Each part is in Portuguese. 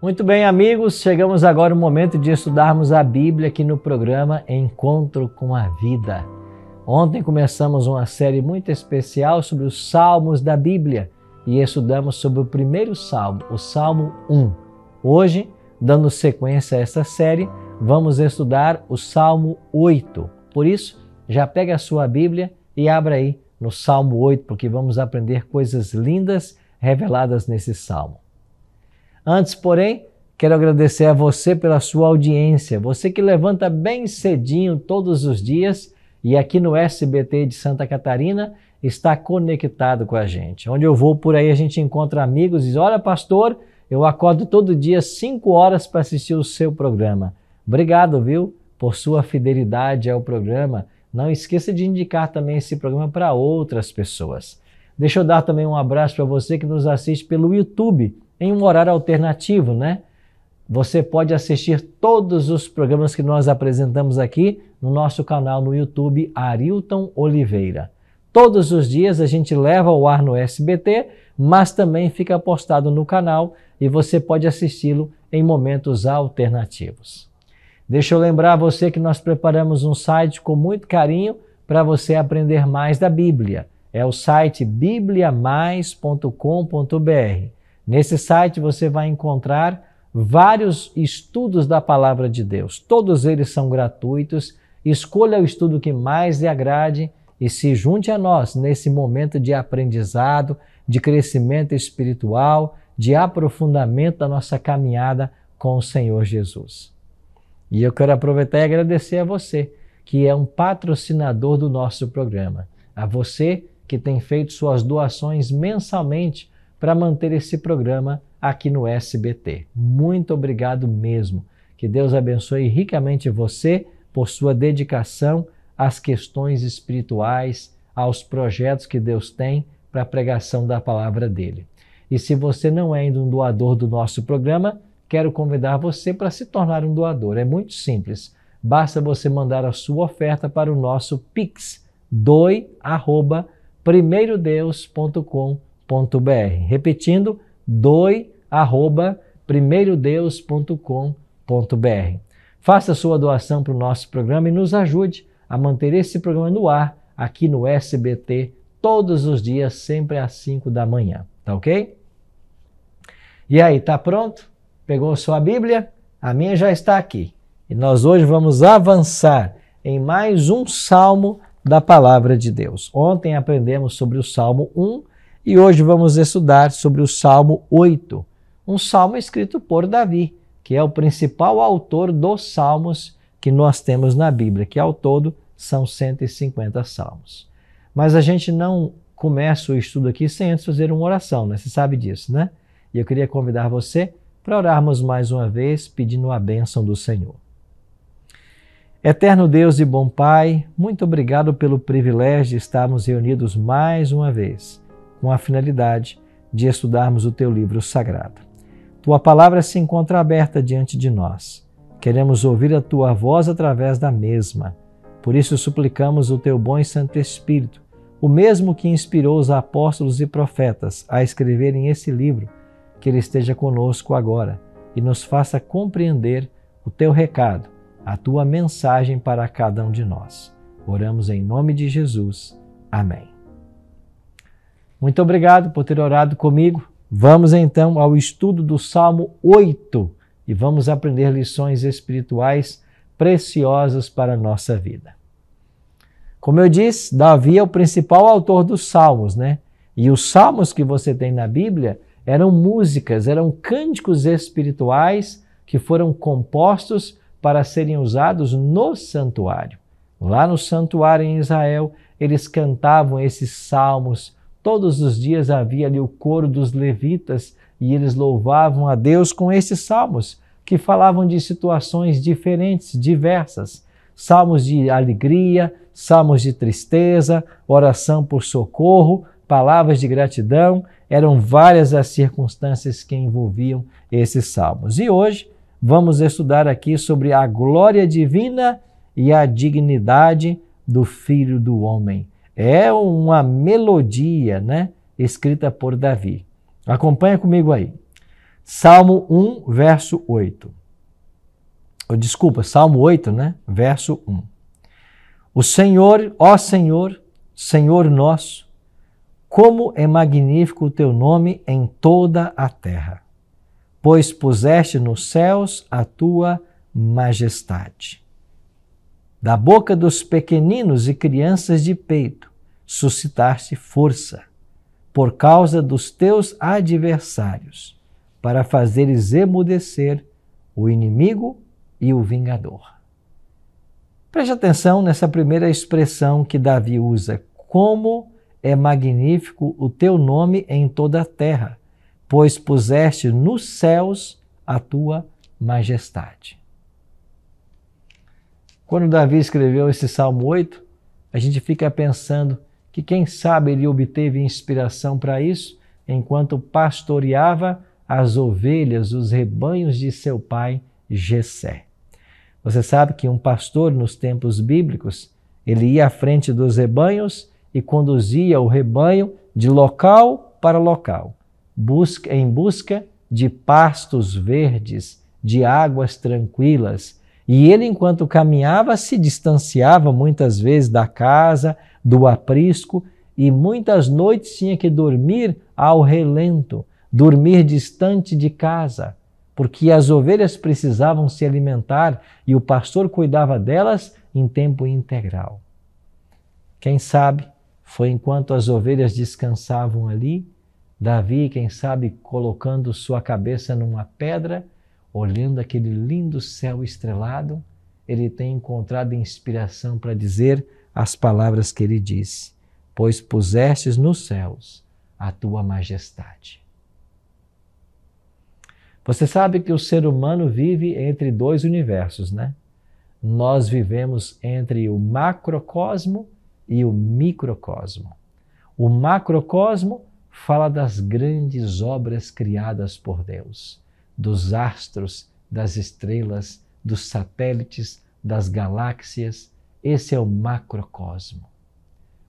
Muito bem, amigos, chegamos agora o momento de estudarmos a Bíblia aqui no programa Encontro com a Vida. Ontem começamos uma série muito especial sobre os Salmos da Bíblia e estudamos sobre o primeiro salmo, o Salmo 1. Hoje, dando sequência a essa série, vamos estudar o Salmo 8. Por isso, já pega a sua Bíblia e abra aí no Salmo 8, porque vamos aprender coisas lindas reveladas nesse salmo. Antes, porém, quero agradecer a você pela sua audiência, você que levanta bem cedinho todos os dias e aqui no SBT de Santa Catarina está conectado com a gente. Onde eu vou por aí, a gente encontra amigos e diz: Olha, pastor, eu acordo todo dia 5 horas para assistir o seu programa. Obrigado, viu, por sua fidelidade ao programa. Não esqueça de indicar também esse programa para outras pessoas. Deixa eu dar também um abraço para você que nos assiste pelo YouTube em um horário alternativo, né? Você pode assistir todos os programas que nós apresentamos aqui no nosso canal no YouTube Arilton Oliveira. Todos os dias a gente leva ao ar no SBT, mas também fica postado no canal e você pode assisti-lo em momentos alternativos. Deixa eu lembrar você que nós preparamos um site com muito carinho para você aprender mais da Bíblia. É o site bibliamais.com.br. Nesse site você vai encontrar vários estudos da palavra de Deus. Todos eles são gratuitos. Escolha o estudo que mais lhe agrade e se junte a nós nesse momento de aprendizado, de crescimento espiritual, de aprofundamento da nossa caminhada com o Senhor Jesus. E eu quero aproveitar e agradecer a você, que é um patrocinador do nosso programa, a você que tem feito suas doações mensalmente para manter esse programa aqui no SBT. Muito obrigado mesmo. Que Deus abençoe ricamente você por sua dedicação às questões espirituais, aos projetos que Deus tem para a pregação da palavra dele. E se você não é ainda um doador do nosso programa, quero convidar você para se tornar um doador. É muito simples. Basta você mandar a sua oferta para o nosso Pix, doi@primeirodeus.com.br doe.primeiro.deus.com.br. Repetindo, doi@primeirodeus.com.br. Faça sua doação para o nosso programa e nos ajude a manter esse programa no ar aqui no SBT todos os dias, sempre às 5 da manhã, tá OK? E aí, tá pronto? Pegou sua Bíblia? A minha já está aqui. E nós hoje vamos avançar em mais um salmo da palavra de Deus. Ontem aprendemos sobre o Salmo 1 e hoje vamos estudar sobre o Salmo 8, um salmo escrito por Davi, que é o principal autor dos salmos que nós temos na Bíblia, que ao todo são 150 salmos. Mas a gente não começa o estudo aqui sem antes fazer uma oração, né? Você sabe disso, né? E eu queria convidar você para orarmos mais uma vez pedindo a bênção do Senhor. Eterno Deus e bom Pai, muito obrigado pelo privilégio de estarmos reunidos mais uma vez com a finalidade de estudarmos o teu livro sagrado. Tua palavra se encontra aberta diante de nós. Queremos ouvir a tua voz através da mesma. Por isso suplicamos o teu bom e santo Espírito, o mesmo que inspirou os apóstolos e profetas a escreverem esse livro, que ele esteja conosco agora e nos faça compreender o teu recado, a tua mensagem para cada um de nós. Oramos em nome de Jesus. Amém. Muito obrigado por ter orado comigo. Vamos então ao estudo do Salmo 8 e vamos aprender lições espirituais preciosas para a nossa vida. Como eu disse, Davi é o principal autor dos salmos, né? E os salmos que você tem na Bíblia eram músicas, eram cânticos espirituais que foram compostos para serem usados no santuário. Lá no santuário em Israel, eles cantavam esses salmos Todos os dias havia ali o coro dos levitas e eles louvavam a Deus com esses salmos, que falavam de situações diferentes, diversas. Salmos de alegria, salmos de tristeza, oração por socorro, palavras de gratidão, eram várias as circunstâncias que envolviam esses salmos. E hoje vamos estudar aqui sobre a glória divina e a dignidade do Filho do Homem. É uma melodia, né? Escrita por Davi. Acompanha comigo aí. Salmo 1, verso 8. Oh, desculpa, Salmo 8, né? Verso 1. O Senhor, ó Senhor, Senhor nosso, como é magnífico o teu nome em toda a terra, pois puseste nos céus a tua majestade. Da boca dos pequeninos e crianças de peito, suscitar-se força por causa dos teus adversários, para fazeres emudecer o inimigo e o vingador. Preste atenção nessa primeira expressão que Davi usa: Como é magnífico o teu nome em toda a terra, pois puseste nos céus a tua majestade. Quando Davi escreveu esse Salmo 8, a gente fica pensando que quem sabe ele obteve inspiração para isso enquanto pastoreava as ovelhas, os rebanhos de seu pai Jessé. Você sabe que um pastor nos tempos bíblicos, ele ia à frente dos rebanhos e conduzia o rebanho de local para local, busca, em busca de pastos verdes, de águas tranquilas. E ele, enquanto caminhava, se distanciava muitas vezes da casa do aprisco e muitas noites tinha que dormir ao relento, dormir distante de casa, porque as ovelhas precisavam se alimentar e o pastor cuidava delas em tempo integral. Quem sabe foi enquanto as ovelhas descansavam ali, Davi, quem sabe, colocando sua cabeça numa pedra, olhando aquele lindo céu estrelado, ele tem encontrado inspiração para dizer: as palavras que ele disse, pois pusestes nos céus a tua majestade. Você sabe que o ser humano vive entre dois universos, né? Nós vivemos entre o macrocosmo e o microcosmo. O macrocosmo fala das grandes obras criadas por Deus, dos astros, das estrelas, dos satélites, das galáxias, esse é o macrocosmo.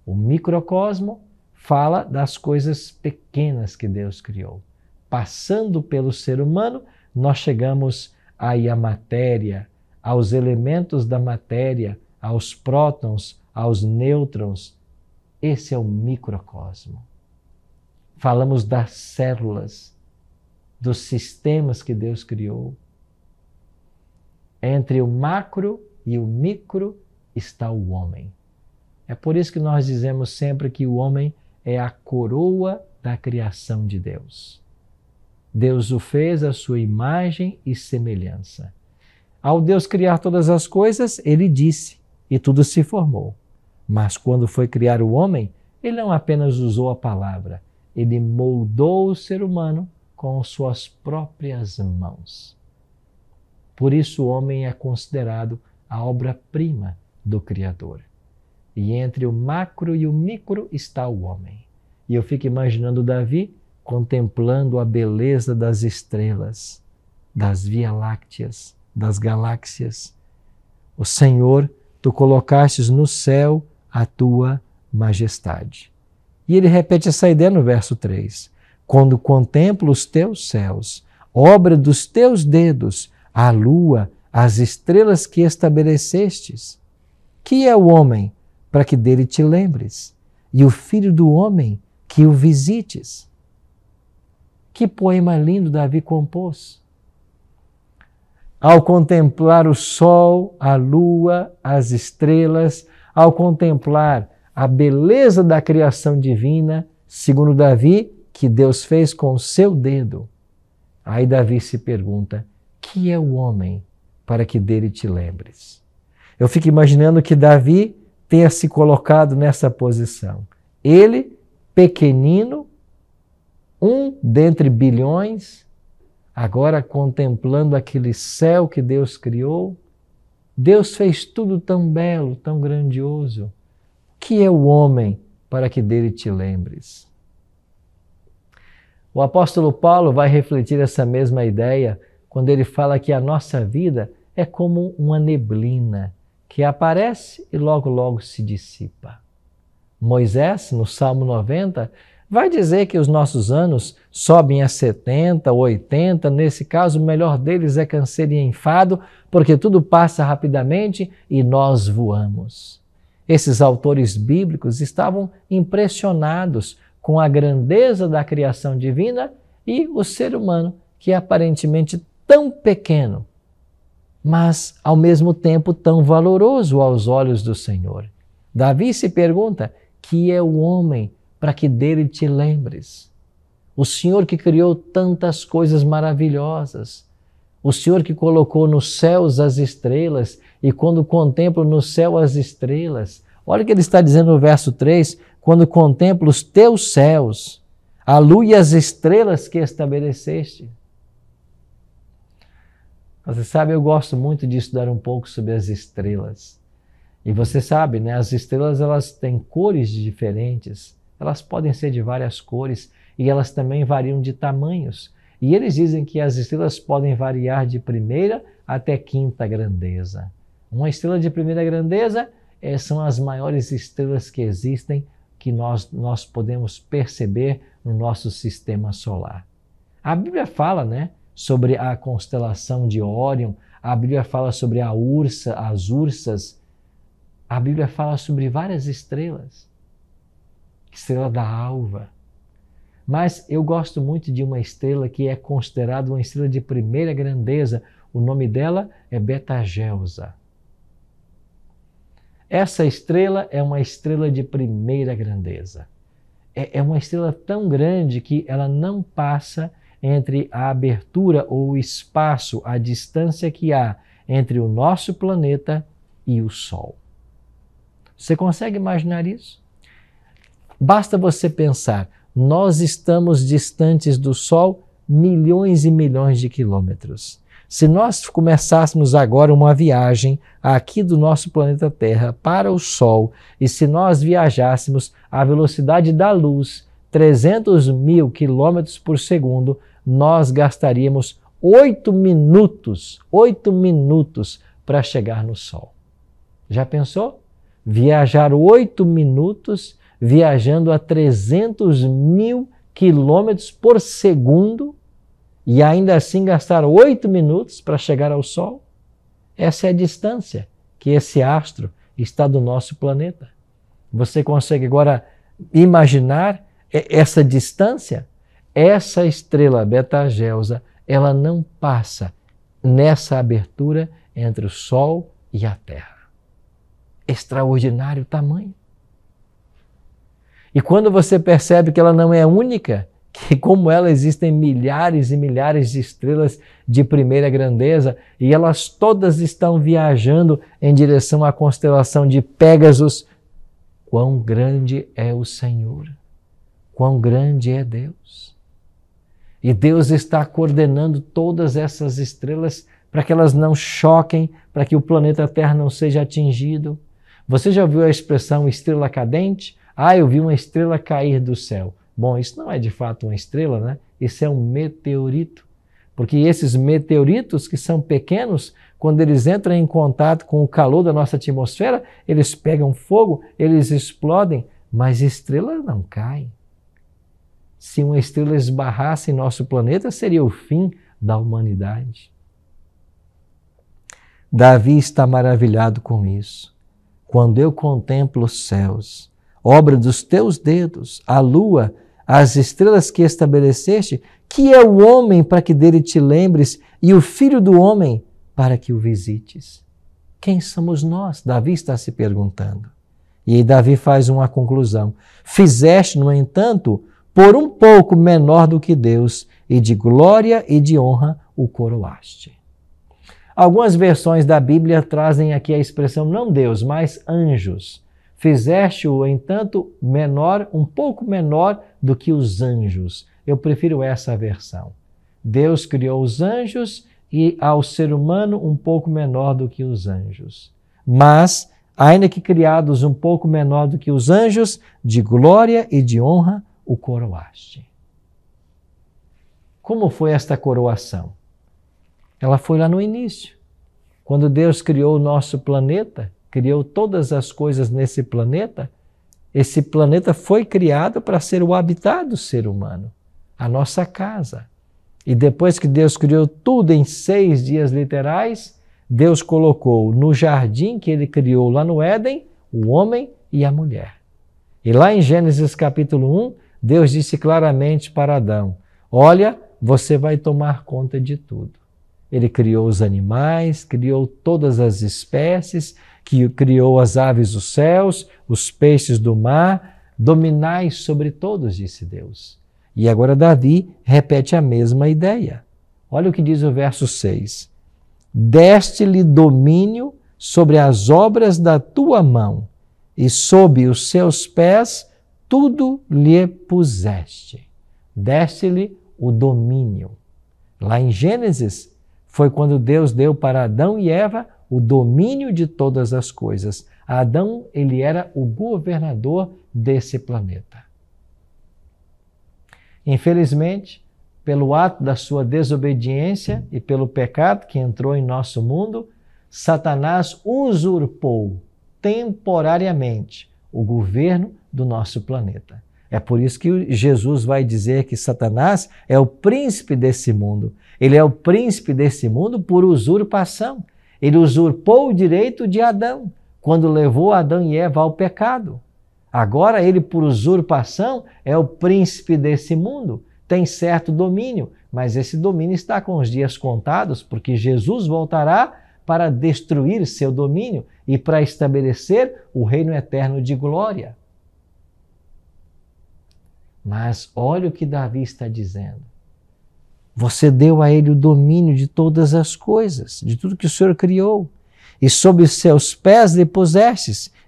O microcosmo fala das coisas pequenas que Deus criou. Passando pelo ser humano, nós chegamos aí à matéria, aos elementos da matéria, aos prótons, aos nêutrons. Esse é o microcosmo. Falamos das células, dos sistemas que Deus criou. Entre o macro e o micro está o homem. É por isso que nós dizemos sempre que o homem é a coroa da criação de Deus. Deus o fez à sua imagem e semelhança. Ao Deus criar todas as coisas, ele disse, e tudo se formou. Mas quando foi criar o homem, ele não apenas usou a palavra, ele moldou o ser humano com suas próprias mãos. Por isso, o homem é considerado a obra-prima do Criador. E entre o macro e o micro está o homem. E eu fico imaginando Davi contemplando a beleza das estrelas, das via lácteas, das galáxias. O Senhor, tu colocastes no céu a tua majestade. E ele repete essa ideia no verso 3. Quando contemplo os teus céus, obra dos teus dedos, a lua, as estrelas que estabelecestes, que é o homem, para que dele te lembres, e o filho do homem, que o visites. Que poema lindo Davi compôs. Ao contemplar o sol, a lua, as estrelas, ao contemplar a beleza da criação divina, segundo Davi, que Deus fez com o seu dedo. Aí Davi se pergunta: que é o homem para que dele te lembres? Eu fico imaginando que Davi tenha se colocado nessa posição. Ele, pequenino, um dentre bilhões, agora contemplando aquele céu que Deus criou, Deus fez tudo tão belo, tão grandioso. Que é o homem para que dele te lembres? O apóstolo Paulo vai refletir essa mesma ideia quando ele fala que a nossa vida é como uma neblina que aparece e logo, logo se dissipa. Moisés, no Salmo 90, vai dizer que os nossos anos sobem a 70, 80, nesse caso, o melhor deles é câncer e enfado, porque tudo passa rapidamente e nós voamos. Esses autores bíblicos estavam impressionados com a grandeza da criação divina e o ser humano, que é aparentemente tão pequeno, mas ao mesmo tempo tão valoroso aos olhos do Senhor. Davi se pergunta: que é o homem para que dele te lembres? O Senhor que criou tantas coisas maravilhosas, o Senhor que colocou nos céus as estrelas, e quando contemplo no céu as estrelas, olha o que ele está dizendo no verso 3: quando contemplo os teus céus, a lua e as estrelas que estabeleceste. Você sabe, eu gosto muito de estudar um pouco sobre as estrelas. E você sabe, né, as estrelas elas têm cores diferentes, elas podem ser de várias cores e elas também variam de tamanhos. E eles dizem que as estrelas podem variar de primeira até quinta grandeza. Uma estrela de primeira grandeza é, são as maiores estrelas que existem que nós, nós podemos perceber no nosso sistema solar. A Bíblia fala, né? sobre a constelação de Órion, a Bíblia fala sobre a ursa, as ursas, a Bíblia fala sobre várias estrelas, estrela da alva. Mas eu gosto muito de uma estrela que é considerada uma estrela de primeira grandeza. O nome dela é Betageusa. Essa estrela é uma estrela de primeira grandeza. É, é uma estrela tão grande que ela não passa entre a abertura ou o espaço, a distância que há entre o nosso planeta e o Sol. Você consegue imaginar isso? Basta você pensar, nós estamos distantes do Sol milhões e milhões de quilômetros. Se nós começássemos agora uma viagem aqui do nosso planeta Terra para o Sol, e se nós viajássemos à velocidade da luz, 300 mil quilômetros por segundo, nós gastaríamos oito minutos, oito minutos para chegar no Sol. Já pensou? Viajar oito minutos viajando a 300 mil quilômetros por segundo e ainda assim gastar oito minutos para chegar ao Sol? Essa é a distância que esse astro está do nosso planeta. Você consegue agora imaginar é, essa distância? essa estrela Betageusa, ela não passa nessa abertura entre o Sol e a Terra. Extraordinário tamanho. E quando você percebe que ela não é única, que como ela existem milhares e milhares de estrelas de primeira grandeza e elas todas estão viajando em direção à constelação de Pégasus, quão grande é o Senhor, quão grande é Deus. E Deus está coordenando todas essas estrelas para que elas não choquem, para que o planeta Terra não seja atingido. Você já viu a expressão estrela cadente? Ah, eu vi uma estrela cair do céu. Bom, isso não é de fato uma estrela, né? Isso é um meteorito. Porque esses meteoritos, que são pequenos, quando eles entram em contato com o calor da nossa atmosfera, eles pegam fogo, eles explodem, mas estrelas não caem. Se uma estrela esbarrasse em nosso planeta, seria o fim da humanidade. Davi está maravilhado com isso. Quando eu contemplo os céus, obra dos teus dedos, a lua, as estrelas que estabeleceste, que é o homem para que dele te lembres e o filho do homem para que o visites? Quem somos nós? Davi está se perguntando. E aí Davi faz uma conclusão. Fizeste, no entanto, por um pouco menor do que Deus, e de glória e de honra o coroaste. Algumas versões da Bíblia trazem aqui a expressão não Deus, mas anjos. Fizeste-o, entanto, menor, um pouco menor do que os anjos. Eu prefiro essa versão. Deus criou os anjos e ao ser humano um pouco menor do que os anjos. Mas, ainda que criados um pouco menor do que os anjos, de glória e de honra o coroaste. Como foi esta coroação? Ela foi lá no início, quando Deus criou o nosso planeta, criou todas as coisas nesse planeta. Esse planeta foi criado para ser o habitado do ser humano, a nossa casa. E depois que Deus criou tudo em seis dias literais, Deus colocou no jardim que ele criou lá no Éden o homem e a mulher. E lá em Gênesis capítulo 1, Deus disse claramente para Adão: Olha, você vai tomar conta de tudo. Ele criou os animais, criou todas as espécies, que criou as aves dos céus, os peixes do mar, dominais sobre todos, disse Deus. E agora Davi repete a mesma ideia. Olha o que diz o verso 6. Deste-lhe domínio sobre as obras da tua mão, e sob os seus pés tudo lhe puseste, deste-lhe o domínio. Lá em Gênesis, foi quando Deus deu para Adão e Eva o domínio de todas as coisas. Adão, ele era o governador desse planeta. Infelizmente, pelo ato da sua desobediência e pelo pecado que entrou em nosso mundo, Satanás usurpou temporariamente o governo do nosso planeta. É por isso que Jesus vai dizer que Satanás é o príncipe desse mundo. Ele é o príncipe desse mundo por usurpação. Ele usurpou o direito de Adão, quando levou Adão e Eva ao pecado. Agora ele, por usurpação, é o príncipe desse mundo, tem certo domínio, mas esse domínio está com os dias contados, porque Jesus voltará para destruir seu domínio e para estabelecer o reino eterno de glória. Mas olha o que Davi está dizendo. Você deu a ele o domínio de todas as coisas, de tudo que o Senhor criou, e sob os seus pés lhe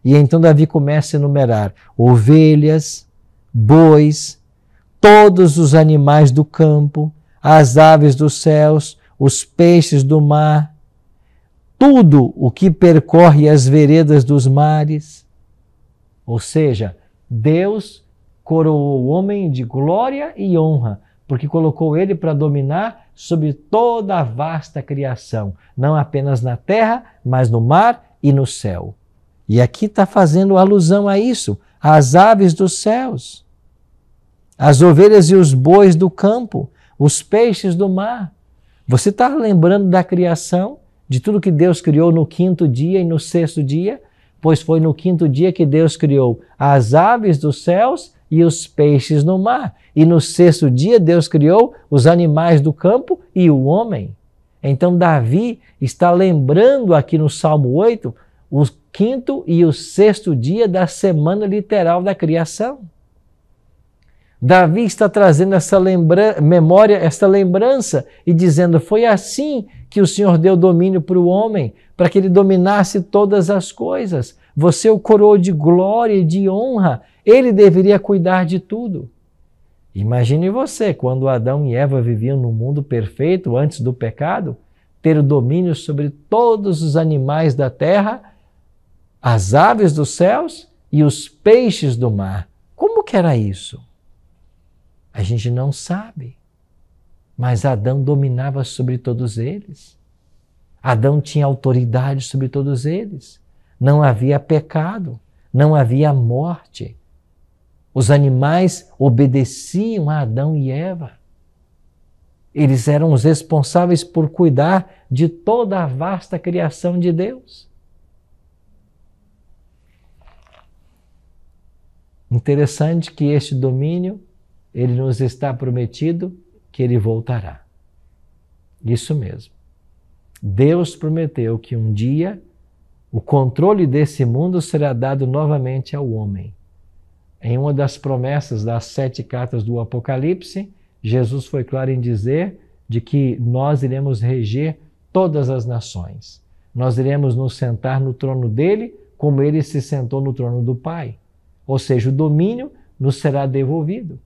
E então Davi começa a enumerar ovelhas, bois, todos os animais do campo, as aves dos céus, os peixes do mar, tudo o que percorre as veredas dos mares. Ou seja, Deus coroou o homem de glória e honra, porque colocou ele para dominar sobre toda a vasta criação, não apenas na terra, mas no mar e no céu. E aqui está fazendo alusão a isso, às aves dos céus, as ovelhas e os bois do campo, os peixes do mar. Você está lembrando da criação, de tudo que Deus criou no quinto dia e no sexto dia? Pois foi no quinto dia que Deus criou as aves dos céus, e os peixes no mar. E no sexto dia Deus criou os animais do campo e o homem. Então Davi está lembrando aqui no Salmo 8 o quinto e o sexto dia da semana literal da criação. Davi está trazendo essa lembra memória, essa lembrança e dizendo: Foi assim que o Senhor deu domínio para o homem, para que ele dominasse todas as coisas. Você o coroou de glória e de honra. Ele deveria cuidar de tudo. Imagine você, quando Adão e Eva viviam no mundo perfeito antes do pecado, ter o domínio sobre todos os animais da terra, as aves dos céus e os peixes do mar. Como que era isso? A gente não sabe. Mas Adão dominava sobre todos eles. Adão tinha autoridade sobre todos eles não havia pecado, não havia morte. Os animais obedeciam a Adão e Eva. Eles eram os responsáveis por cuidar de toda a vasta criação de Deus. Interessante que este domínio, ele nos está prometido que ele voltará. Isso mesmo. Deus prometeu que um dia o controle desse mundo será dado novamente ao homem. Em uma das promessas das sete cartas do Apocalipse, Jesus foi claro em dizer de que nós iremos reger todas as nações. Nós iremos nos sentar no trono dele, como ele se sentou no trono do Pai. Ou seja, o domínio nos será devolvido.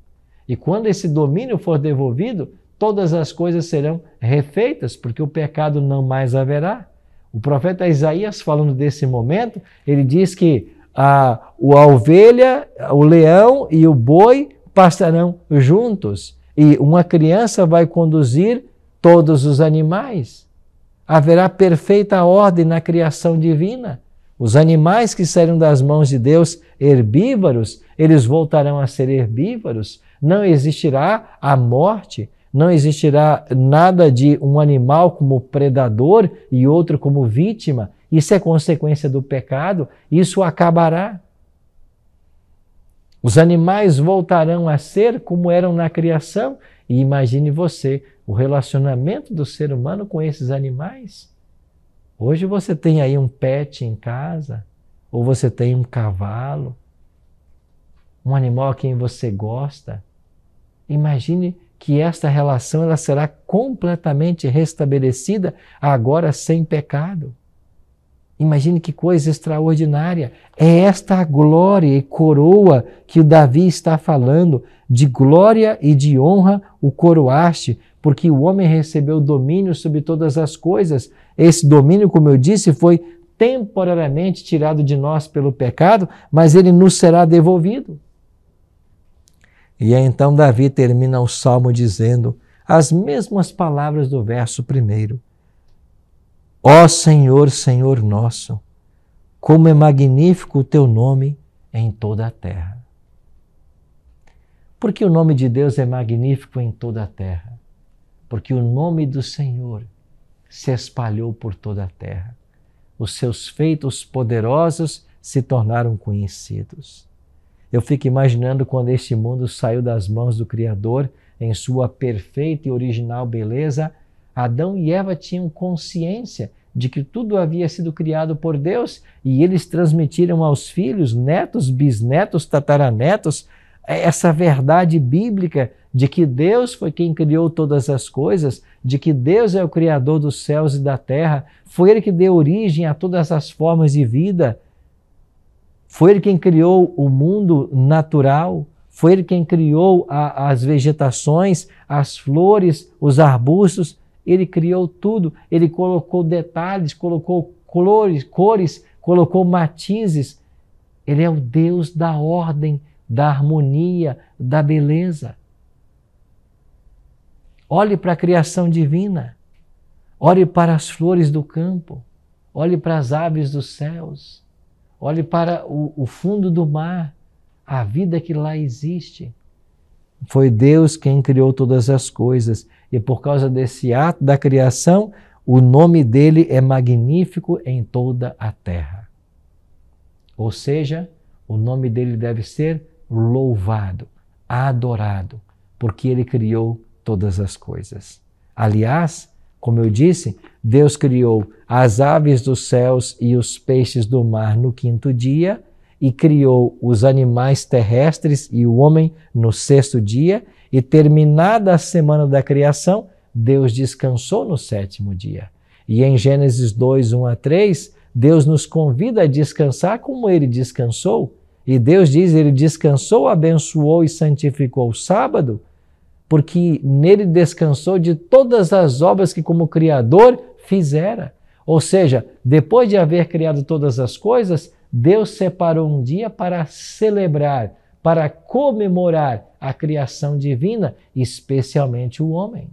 E quando esse domínio for devolvido, todas as coisas serão refeitas, porque o pecado não mais haverá. O profeta Isaías, falando desse momento, ele diz que a, ah, a ovelha, o leão e o boi pastarão juntos, e uma criança vai conduzir todos os animais. Haverá perfeita ordem na criação divina. Os animais que saíram das mãos de Deus herbívoros, eles voltarão a ser herbívoros. Não existirá a morte, não existirá nada de um animal como predador e outro como vítima. Isso é consequência do pecado, isso acabará. Os animais voltarão a ser como eram na criação, e imagine você o relacionamento do ser humano com esses animais. Hoje você tem aí um pet em casa, ou você tem um cavalo, um animal a quem você gosta. Imagine que esta relação ela será completamente restabelecida agora sem pecado. Imagine que coisa extraordinária. É esta glória e coroa que o Davi está falando, de glória e de honra o coroaste, porque o homem recebeu domínio sobre todas as coisas. Esse domínio, como eu disse, foi temporariamente tirado de nós pelo pecado, mas ele nos será devolvido. E então Davi termina o salmo dizendo as mesmas palavras do verso primeiro: Ó Senhor, Senhor nosso, como é magnífico o teu nome em toda a terra. Porque o nome de Deus é magnífico em toda a terra, porque o nome do Senhor se espalhou por toda a terra. Os seus feitos poderosos se tornaram conhecidos. Eu fico imaginando quando este mundo saiu das mãos do Criador em sua perfeita e original beleza, Adão e Eva tinham consciência de que tudo havia sido criado por Deus e eles transmitiram aos filhos, netos, bisnetos, tataranetos, essa verdade bíblica de que Deus foi quem criou todas as coisas, de que Deus é o Criador dos céus e da terra, foi Ele que deu origem a todas as formas de vida, foi ele quem criou o mundo natural, foi ele quem criou a, as vegetações, as flores, os arbustos, ele criou tudo, ele colocou detalhes, colocou cores, cores, colocou matizes. Ele é o Deus da ordem, da harmonia, da beleza. Olhe para a criação divina. Olhe para as flores do campo. Olhe para as aves dos céus. Olhe para o, o fundo do mar, a vida que lá existe. Foi Deus quem criou todas as coisas, e por causa desse ato da criação, o nome dele é magnífico em toda a terra. Ou seja, o nome dele deve ser louvado, adorado, porque ele criou todas as coisas. Aliás, como eu disse, Deus criou as aves dos céus e os peixes do mar no quinto dia, e criou os animais terrestres e o homem no sexto dia, e terminada a semana da criação, Deus descansou no sétimo dia. E em Gênesis 2, 1 a 3, Deus nos convida a descansar como ele descansou. E Deus diz: ele descansou, abençoou e santificou o sábado, porque nele descansou de todas as obras que, como Criador, fizera. Ou seja, depois de haver criado todas as coisas, Deus separou um dia para celebrar, para comemorar a criação divina, especialmente o homem.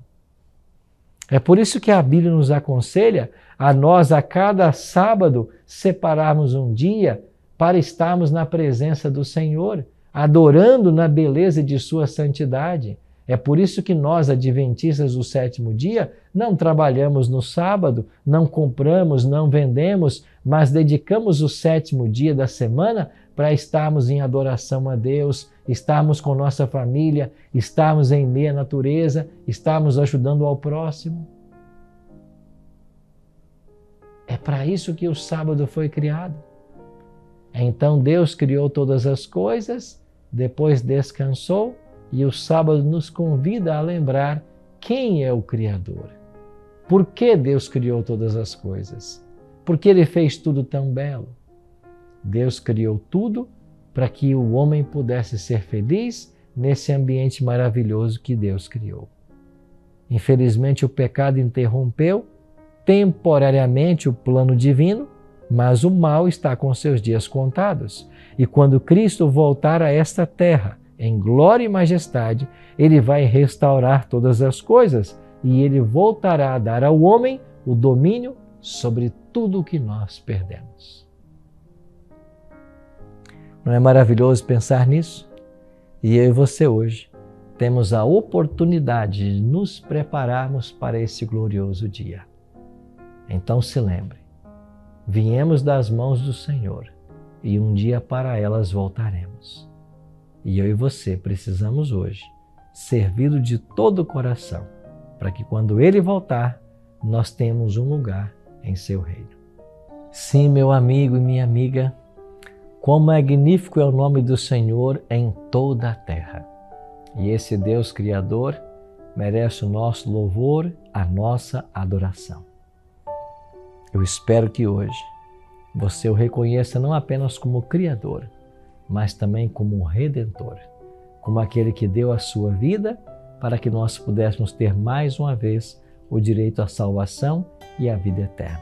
É por isso que a Bíblia nos aconselha a nós, a cada sábado, separarmos um dia para estarmos na presença do Senhor, adorando na beleza de Sua santidade, é por isso que nós, adventistas do sétimo dia, não trabalhamos no sábado, não compramos, não vendemos, mas dedicamos o sétimo dia da semana para estarmos em adoração a Deus, estarmos com nossa família, estarmos em meia natureza, estarmos ajudando ao próximo. É para isso que o sábado foi criado. Então Deus criou todas as coisas, depois descansou e o sábado nos convida a lembrar quem é o Criador. Por que Deus criou todas as coisas? Por que Ele fez tudo tão belo? Deus criou tudo para que o homem pudesse ser feliz nesse ambiente maravilhoso que Deus criou. Infelizmente, o pecado interrompeu temporariamente o plano divino, mas o mal está com seus dias contados. E quando Cristo voltar a esta terra, em glória e majestade, ele vai restaurar todas as coisas e ele voltará a dar ao homem o domínio sobre tudo o que nós perdemos. Não é maravilhoso pensar nisso? E eu e você hoje temos a oportunidade de nos prepararmos para esse glorioso dia. Então se lembre, viemos das mãos do Senhor e um dia para elas voltaremos. E eu e você precisamos hoje servir lo de todo o coração, para que quando ele voltar, nós temos um lugar em seu reino. Sim, meu amigo e minha amiga, quão magnífico é o nome do Senhor em toda a terra. E esse Deus Criador merece o nosso louvor, a nossa adoração. Eu espero que hoje você o reconheça não apenas como Criador, mas também como um redentor, como aquele que deu a sua vida para que nós pudéssemos ter mais uma vez o direito à salvação e à vida eterna.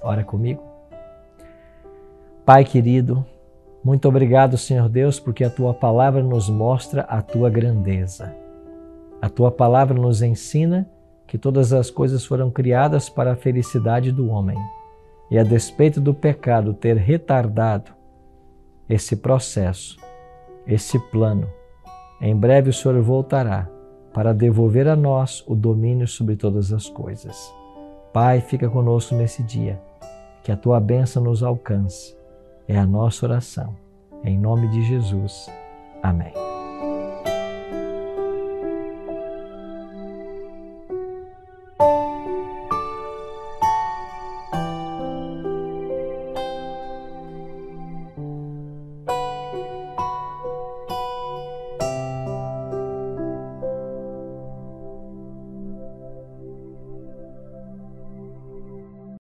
Ora comigo. Pai querido, muito obrigado, Senhor Deus, porque a tua palavra nos mostra a tua grandeza. A tua palavra nos ensina que todas as coisas foram criadas para a felicidade do homem. E a despeito do pecado ter retardado esse processo, esse plano. Em breve o Senhor voltará para devolver a nós o domínio sobre todas as coisas. Pai, fica conosco nesse dia, que a tua bênção nos alcance. É a nossa oração. Em nome de Jesus. Amém.